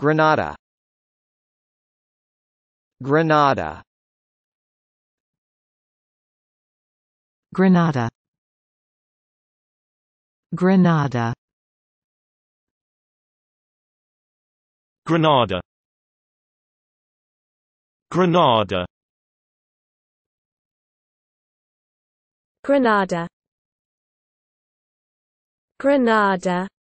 Granada Granada Granada Granada Granada Granada Granada Granada